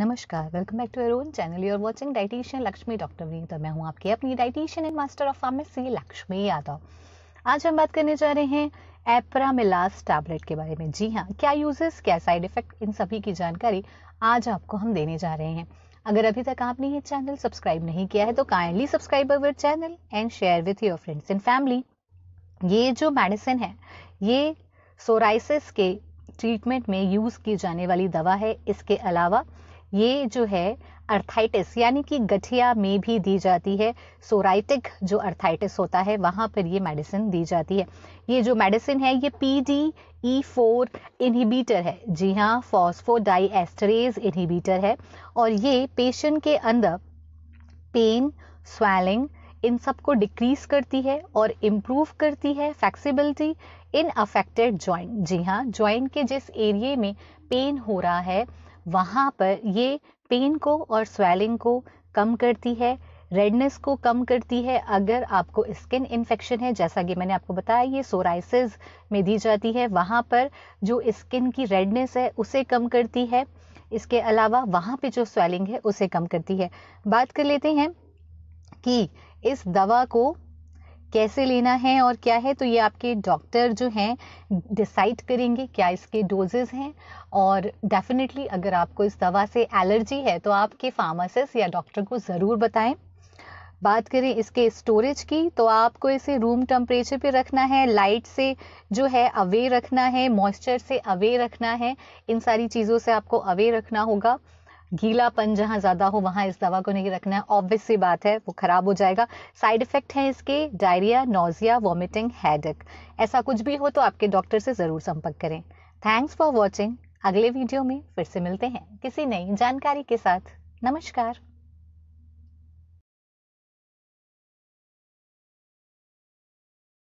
नमस्कार welcome back to our own channel you are watching dietitian Lakshmi doctor वीत और मैं हूँ आपकी अपनी dietitian and master of pharmacy Lakshmi Yadav आज हम बात करने जा रहे हैं एप्रामिलास टैबलेट के बारे में जी हाँ क्या यूजेस क्या साइड इफेक्ट इन सभी की जानकारी आज आपको हम देने जा रहे हैं अगर अभी तक आपने ये चैनल सब्सक्राइब नहीं किया है तो kindly subscribe our channel and share with your friends and family ये जो मेडिसिन है ये सोराइसिस के ट्रीटमेंट में यूज़ की जाने वाली दवा है इसके अलावा ये जो है अर्थाइटिस यानी कि गठिया में भी दी जाती है सोराइटिक जो अर्थाइटिस होता है वहाँ पर ये मेडिसिन दी जाती है ये जो मेडिसिन है ये P D E four inhibitor है जी हाँ फॉस्फोडाइएस्टरेज इनहिबीटर है और ये पेशेंट के अंदर पेन स्वेलिंग इन सबको डिक्रीज करती है और इम्प्रूव करती है फ्लेक्सिबिलिटी इन अफेक्टेड ज्वाइंट जी हाँ ज्वाइंट के जिस एरिए में पेन हो रहा है वहाँ पर ये पेन को और स्वेलिंग को कम करती है रेडनेस को कम करती है अगर आपको स्किन इन्फेक्शन है जैसा कि मैंने आपको बताया ये सोराइसिस में दी जाती है वहाँ पर जो स्किन की रेडनेस है उसे कम करती है इसके अलावा वहाँ पे जो स्वेलिंग है उसे कम करती है बात कर लेते हैं कि इस दवा को कैसे लेना है और क्या है तो ये आपके डॉक्टर जो हैं डिसाइड करेंगे क्या इसके डोजेज हैं और डेफिनेटली अगर आपको इस दवा से एलर्जी है तो आपके फार्मासिस्ट या डॉक्टर को ज़रूर बताएं बात करें इसके स्टोरेज की तो आपको इसे रूम टेम्परेचर पे रखना है लाइट से जो है अवे रखना है मॉइस्चर से अवे रखना है इन सारी चीज़ों से आपको अवे रखना होगा गीलापन जहाँ ज़्यादा हो वहाँ इस दवा को नहीं रखना है ऑब्वियस सी बात है वो ख़राब हो जाएगा साइड इफ़ेक्ट है इसके डायरिया नोजिया वॉमिटिंग हैडक ऐसा कुछ भी हो तो आपके डॉक्टर से ज़रूर संपर्क करें थैंक्स फॉर वॉचिंग अगले वीडियो में फिर से मिलते हैं किसी नई जानकारी के साथ नमस्कार